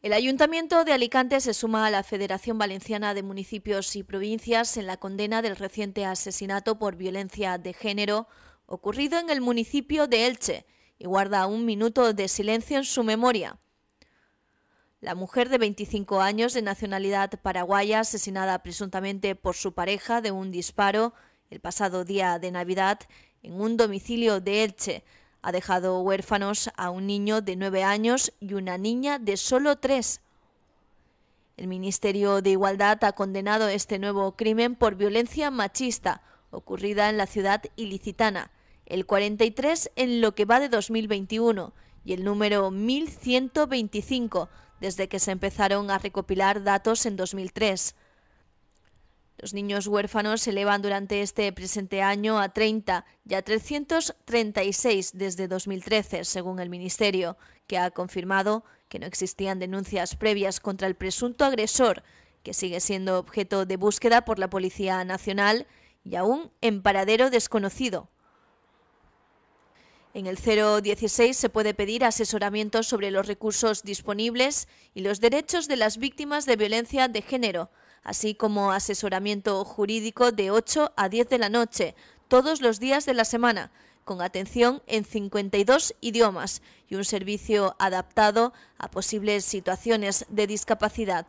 El Ayuntamiento de Alicante se suma a la Federación Valenciana de Municipios y Provincias en la condena del reciente asesinato por violencia de género ocurrido en el municipio de Elche y guarda un minuto de silencio en su memoria. La mujer de 25 años de nacionalidad paraguaya asesinada presuntamente por su pareja de un disparo el pasado día de Navidad en un domicilio de Elche ha dejado huérfanos a un niño de nueve años y una niña de solo tres. El Ministerio de Igualdad ha condenado este nuevo crimen por violencia machista ocurrida en la ciudad ilicitana, el 43 en lo que va de 2021 y el número 1125 desde que se empezaron a recopilar datos en 2003. Los niños huérfanos se elevan durante este presente año a 30 y a 336 desde 2013, según el Ministerio, que ha confirmado que no existían denuncias previas contra el presunto agresor, que sigue siendo objeto de búsqueda por la Policía Nacional y aún en paradero desconocido. En el 016 se puede pedir asesoramiento sobre los recursos disponibles y los derechos de las víctimas de violencia de género así como asesoramiento jurídico de 8 a 10 de la noche, todos los días de la semana, con atención en 52 idiomas y un servicio adaptado a posibles situaciones de discapacidad.